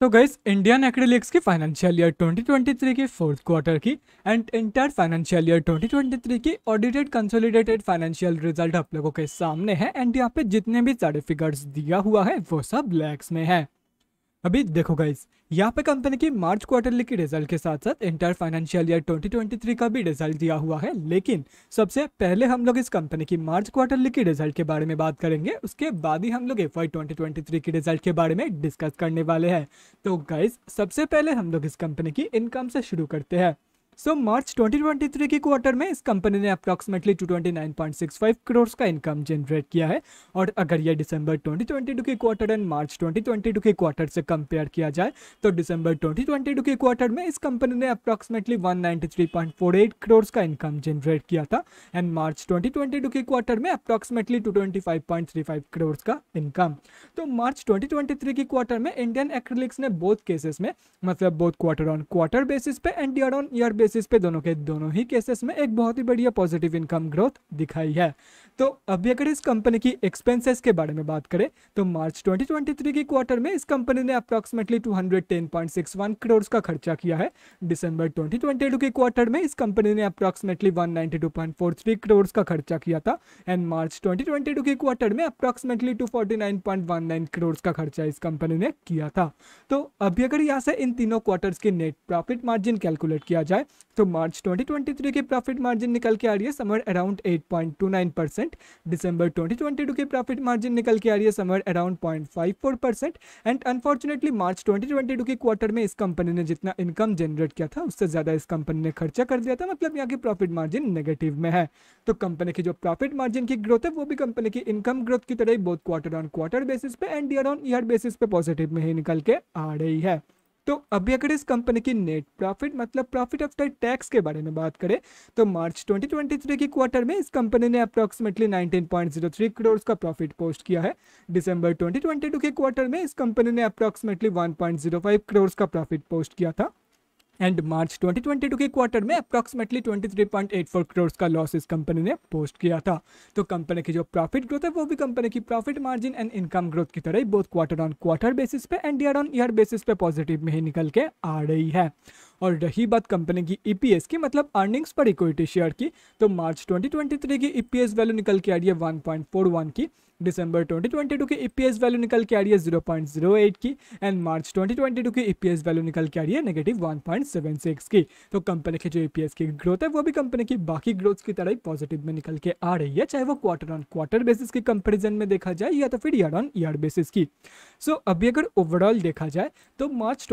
तो guys Indian Acrylics की financial year 2023 की फोर्थ क्वार्टर की एंड इंटर फाइनेंशियल ईयर 2023 की ऑडिटेड कंसोलिडेटेड फाइनेंशियल रिजल्ट आप लोगों के सामने है एंड यहाँ पे जितने भी सारे फिगर्स दिया हुआ है वो सब लैक्स में है अभी देखो गाइस यहाँ पे कंपनी की मार्च क्वार्टरली की रिजल्ट के साथ साथ इंटर फाइनेंशियल ईयर 2023 का भी रिजल्ट दिया हुआ है लेकिन सबसे पहले हम लोग इस कंपनी की मार्च क्वार्टरली की रिजल्ट के बारे में बात करेंगे उसके बाद ही हम लोग एफ आई की रिजल्ट के बारे में डिस्कस करने वाले हैं तो गाइज सबसे पहले हम लोग इस कंपनी की इनकम से शुरू करते हैं सो मार्च 2023 के क्वार्टर में इस कंपनी ने अप्रॉक्सिमेटली 229.65 करोड़ का इनकम जनरेट किया है और अगर यह दिसंबर 2022 के क्वार्टर एंड मार्च 2022 के क्वार्टर से कंपेयर किया जाए तो दिसंबर 2022 के क्वार्टर में इस कंपनी ने अप्रॉक्सिमेटली 193.48 करोड़ का इनकम जनरेट किया था एंड मार्च 2022 के क्वार्टर में अप्रॉक्सिमेटली 225.35 करोड़ का इनकम तो मार्च 2023 के क्वार्टर में इंडियन एक्रिलिक्स ने बोथ केसेस में मतलब both quarter on quarter basis पे and year on year basis basis पे दोनों के दोनों ही केसेस में एक बहुत ही बढ़िया पॉजिटिव इनकम ग्रोथ दिखाई है तो अभी अगर इस कंपनी की एक्सपेंसेस के बारे में बात करें तो मार्च 2023 की क्वार्टर में इस कंपनी ने अप्रॉक्सिमेटली 210.61 करोड़ का खर्चा किया है दिसंबर 2022 के क्वार्टर में इस कंपनी ने अप्रॉक्सिमेटली 192.43 करोड़ का खर्चा किया था एंड मार्च 2022 के क्वार्टर में अप्रॉक्सिमेटली 249.19 करोड़ का खर्चा इस कंपनी ने किया था तो अभी अगर यहाँ से इन तीनों क्वार्टर्स के नेट प्रॉफिट मार्जिन कैलकुलेट किया जाए तो मार्च 2023 के प्रॉफिट मार्जिन निकल के आ रही है समर अराउंड 8.29 परसेंट दिसंबर 2022 के प्रॉफिट मार्जिन निकल के आ रही है summer around 0.54 percent and unfortunately March 2022 के क्वार्टर में इस कंपनी ने जितना इनकम जनरेट किया था उससे ज़्यादा इस कंपनी ने खर्चा कर दिया था मतलब यहाँ की प्रॉफिट मार्जिन नेगेटिव में है तो कंपनी की जो प्रॉफिट मार्जिन की ग्रोथ है वो भी कंपनी की इनकम ग्रोथ की तरह ही both quarter on quarter basis पे and year on year basis पे पॉजिटिव में ही निकल के आ रही है तो अभी अगर इस कंपनी की नेट प्रॉफिट मतलब प्रॉफिट आफ्टर टैक्स के बारे में बात करें तो मार्च 2023 के क्वार्टर में इस कंपनी ने अप्रॉक्सिमेटली 19.03 करोड़ का प्रॉफिट पोस्ट किया है दिसंबर 2022 के क्वार्टर में इस कंपनी ने अप्रॉक्सिमेटली 1.05 करोड़ का प्रॉफिट पोस्ट किया था एंड मार्च 2022 के क्वार्टर में अप्रॉक्सिमेटली 23.84 करोड़ का लॉस इस कंपनी ने पोस्ट किया था तो कंपनी की जो प्रॉफिट ग्रोथ है वो भी कंपनी की profit margin and income growth की तरह ही both quarter on quarter basis पे and year on year basis पे पॉजिटिव में ही निकल के आ रही है और रही बात कंपनी की ईपीएस e की मतलब अर्निंग्स पर इक्विटी शेयर की तो मार्च 2023 की ईपीएस e वैल्यू निकल के आ रही है 1.41 की दिसंबर 2022 की ईपीएस e वैल्यू निकल के आ रही है 0.08 की एंड मार्च 2022 की ईपीएस वैल्यू निकल के आ रही है नेगेटिव 1.76 की तो कंपनी की जो ईपीएस की ग्रोथ है वो भी कंपनी की बाकी ग्रोथ की तरह ही पॉजिटिव में निकल के आ रही है चाहे वो क्वार्टर ऑन क्वार्टर बेसिस की कंपेरिजन में देखा जाए या तो फिर ईयर ऑन ईयर बेसिस की सो so, अभी अगर ओवरऑल देखा जाए तो मार्च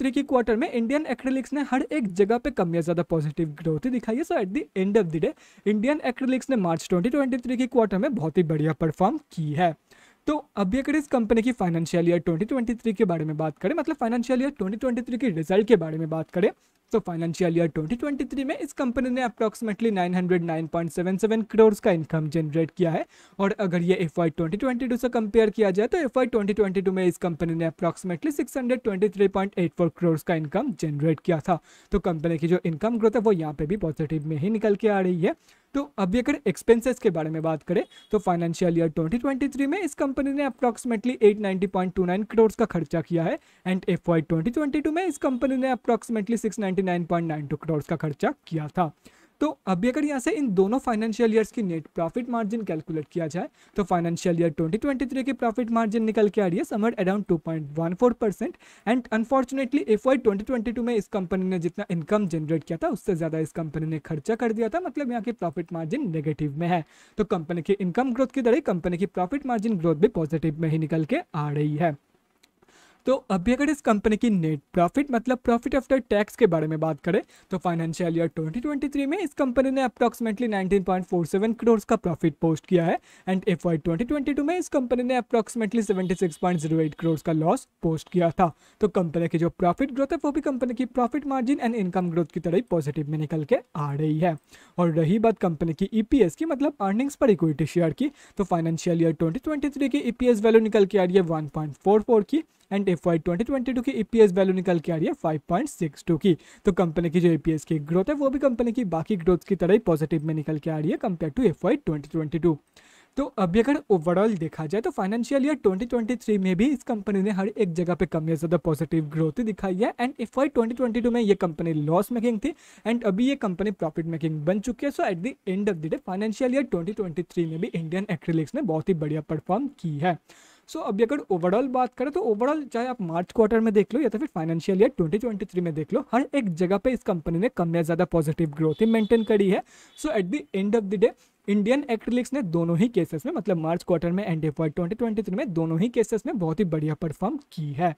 थ्री की क्वार्टर में इंडियन एक्रेलिक एक्रेलिक्स ने हर एक जगह पे कम या ज़्यादा पॉजिटिव ग्रोथ ही दिखाई है so at the end of the day Indian acrylics ने मार्च 2023 के क्वार्टर में बहुत ही बढ़िया परफॉर्म की है तो अभी अगर इस कंपनी की फाइनेंशियल ईयर 2023 के बारे में बात करें मतलब फाइनेंशियल ईयर 2023 के रिजल्ट के बारे में बात करें तो फाइनेंशियल ईयर 2023 में इस कंपनी ने अप्रॉक्सिमेटली 909.77 करोड़ का इनकम जनरेट किया है और अगर ये एफ आई से कंपेयर किया जाए तो एफ आई में इस कंपनी ने अप्रॉक्सिमेटली 623.84 करोड़ का इनकम जनरेट किया था तो कंपनी की जो इनकम ग्रोथ है वो यहाँ पे भी पॉजिटिव में ही निकल के आ रही है तो अभी अगर एक्सपेंसेस के बारे में बात करें तो फाइनेंशियल ईयर 2023 में इस कंपनी ने अप्रॉक्सिमेटली 890.29 करोड़ का खर्चा किया है एंड एफ वाई में इस कंपनी ने अप्रॉक्सिमेटली 699.92 करोड़ का खर्चा किया था तो अभी अगर यहाँ से इन दोनों फाइनेंशियल ईयर्स की नेट प्रॉफिट मार्जिन कैलकुलेट किया जाए तो फाइनेंशियल ईयर 2023 की प्रॉफिट मार्जिन निकल के आ रही है summer around 2.14 percent and unfortunately F Y twenty में इस कंपनी ने जितना इनकम जनरेट किया था उससे ज़्यादा इस कंपनी ने खर्चा कर दिया था मतलब यहाँ की प्रॉफिट मार्जिन नेगेटिव में है तो कंपनी की इनकम ग्रोथ की तरह कंपनी की प्रॉफिट मार्जिन ग्रोथ भी पॉजिटिव में ही निकल के आ रही है तो अभी अगर इस कंपनी की नेट प्रॉफिट मतलब प्रॉफिट आफ्टर टैक्स के बारे में बात करें तो फाइनेंशियल ईयर 2023 में इस कंपनी ने अप्रॉक्सिमेटली 19.47 करोड़ का प्रॉफिट पोस्ट किया है एंड एफ वाई ट्वेंटी में इस कंपनी ने अप्रॉक्सिमेटली 76.08 करोड़ का लॉस पोस्ट किया था तो कंपनी की जो प्रॉफिट ग्रोथ है वो भी कंपनी की profit margin and income growth की तरह पॉजिटिव में निकल के आ रही है और रही बात कंपनी की ई e की मतलब अर्निंग्स पर इक्विटी शेयर की तो फाइनेंशियल ईयर ट्वेंटी की ई e वैल्यू निकल के आ रही है वन की and F 2022 twenty twenty two की ईपीएस वैल्यू निकल के आ रही है फाइव पॉइंट सिक्स टू की तो कंपनी की जो ई e की ग्रोथ है वो भी कंपनी की बाकी ग्रोथ की तरह ही पॉजिटिव में निकल के आ रही है compare to F Y twenty twenty two तो अभी अगर ओवरऑल देखा जाए तो फाइनेंशियल ईयर 2023 में भी इस कंपनी ने हर एक जगह पे कम या ज़्यादा पॉजिटिव ग्रोथ दिखाई है एंड इफ आई ट्वेंटी में ये कंपनी लॉस मेकिंग थी एंड अभी ये कंपनी प्रॉफिट मेकिंग बन चुकी है so at the end of the day financial year 2023 में भी इंडियन एक्रिलिक्स ने बहुत ही बढ़िया परफॉर्म की है सो अभी अगर ओवरऑल बात करें तो ओवरऑल चाहे आप मार्च क्वार्टर में देख लो या तो फिर फाइनेंशियल ईयर 2023 में देख लो हर एक जगह पे इस कंपनी ने कम या ज़्यादा पॉजिटिव ग्रोथ ही मेंटेन करी है so at the end of the day Indian acrylics ने दोनों ही केसेस में मतलब मार्च क्वार्टर में and F twenty twenty three में दोनों ही केसेस में बहुत ही बढ़िया परफॉर्म की है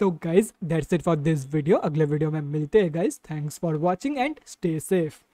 तो guys that's it for this video अगले वीडियो में मिलते हैं guys thanks for watching and stay safe